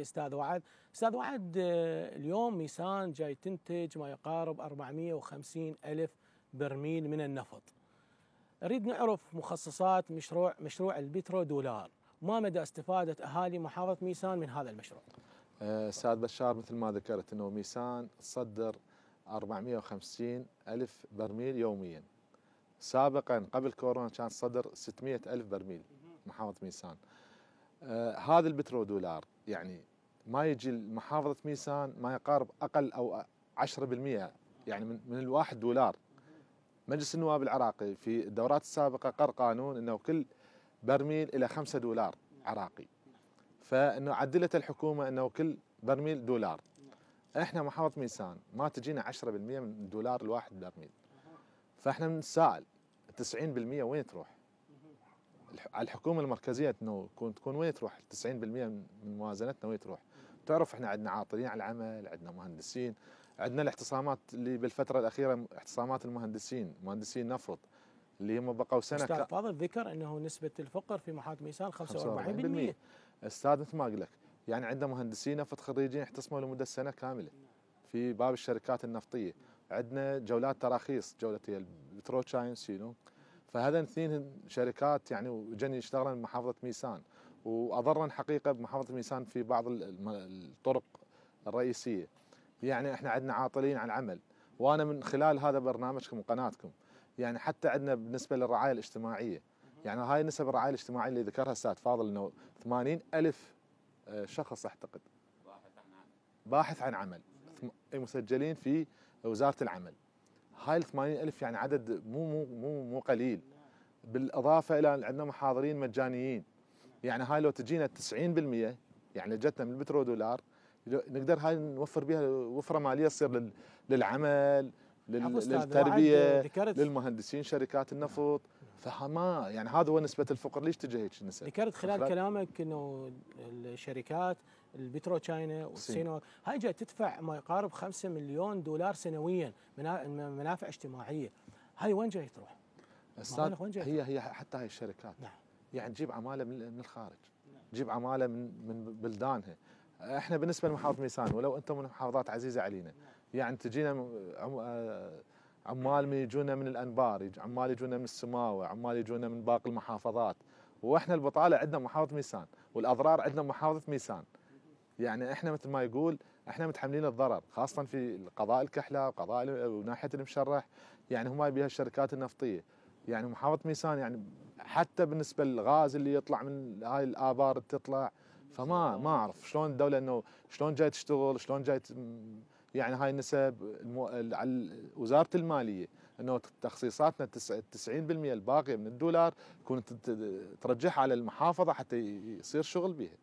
استاذ وعد استاذ وعد اليوم ميسان جاي تنتج ما يقارب 450 الف برميل من النفط نريد نعرف مخصصات مشروع مشروع البترو دولار ما مدى استفادة أهالي محافظة ميسان من هذا المشروع؟ أه، استاذ بشار مثل ما ذكرت أنه ميسان تصدر 450 ألف برميل يوميا سابقا قبل كورونا كان صدر 600 ألف برميل محافظة ميسان آه هذا البترو دولار يعني ما يجي محافظة ميسان ما يقارب أقل أو 10% يعني من, من الواحد دولار مجلس النواب العراقي في الدورات السابقة قر قانون أنه كل برميل إلى 5 دولار عراقي فأنه عدلت الحكومة أنه كل برميل دولار احنا محافظة ميسان ما تجينا 10% من دولار الواحد برميل فاحنا بنتساءل 90% وين تروح؟ على الحكومه المركزيه انه تكون وين تروح 90% من موازنتنا وين تروح تعرف احنا عندنا عاطلين على العمل عندنا مهندسين عندنا الاعتصامات اللي بالفتره الاخيره اعتصامات المهندسين مهندسين نفط اللي هم بقوا سنه استاذ فاضل ذكر انه نسبه الفقر في محاكم يسار 45%, 45% استاذ مثل ما اقول لك يعني عندنا مهندسين نفط خريجين احتصموا لمده سنه كامله في باب الشركات النفطيه عندنا جولات تراخيص جوله البترول ساينس سينو فهذا اثنين شركات يعني وجن يشتغلن بمحافظه ميسان واضرن حقيقه بمحافظه ميسان في بعض الطرق الرئيسيه يعني احنا عندنا عاطلين عن العمل وانا من خلال هذا برنامجكم وقناتكم يعني حتى عندنا بالنسبه للرعايه الاجتماعيه يعني هاي نسب الرعايه الاجتماعيه اللي ذكرها استاذ فاضل انه 80 الف آه، شخص اعتقد باحث عن عمل باحث عن عمل مسجلين في وزاره العمل هاي ال 80000 يعني عدد مو مو مو مو قليل بالاضافه الى عندنا محاضرين مجانيين يعني هاي لو تجينا 90% يعني جتنا من البترودولار نقدر هاي نوفر بها وفره ماليه تصير للعمل للتربيه للمهندسين شركات النفط فما يعني هذا هو نسبه الفقر ليش تجي هيك النسبه؟ ذكرت خلال كلامك انه الشركات البترو تشاينا والسينو هاي جاي تدفع ما يقارب 5 مليون دولار سنويا منافع اجتماعيه هاي وين جاي تروح؟ استاذ هي هي حتى هاي الشركات نعم يعني تجيب عماله من الخارج تجيب عماله من من بلدانها احنا بالنسبه لمحافظه ميسان ولو انتم من محافظات عزيزه علينا نعم. يعني تجينا آه، عمال من يجونا من الانبار عمال يجونا من السماوه عمال يجونا من باقي المحافظات واحنا البطاله عندنا محافظه ميسان والاضرار عندنا محافظه ميسان يعني احنا مثل ما يقول احنا متحملين الضرر خاصه في قضاء الكحله وقضاء ناحيه المشرح يعني هم بها الشركات النفطيه يعني محافظه ميسان يعني حتى بالنسبه للغاز اللي يطلع من هاي الابار تطلع فما ما اعرف شلون الدوله انه شلون جاي تشتغل شلون جاي يعني هاي النسب المو... على وزاره الماليه انه تخصيصاتنا 90% الباقيه من الدولار تكون ترجعها على المحافظه حتى يصير شغل بها.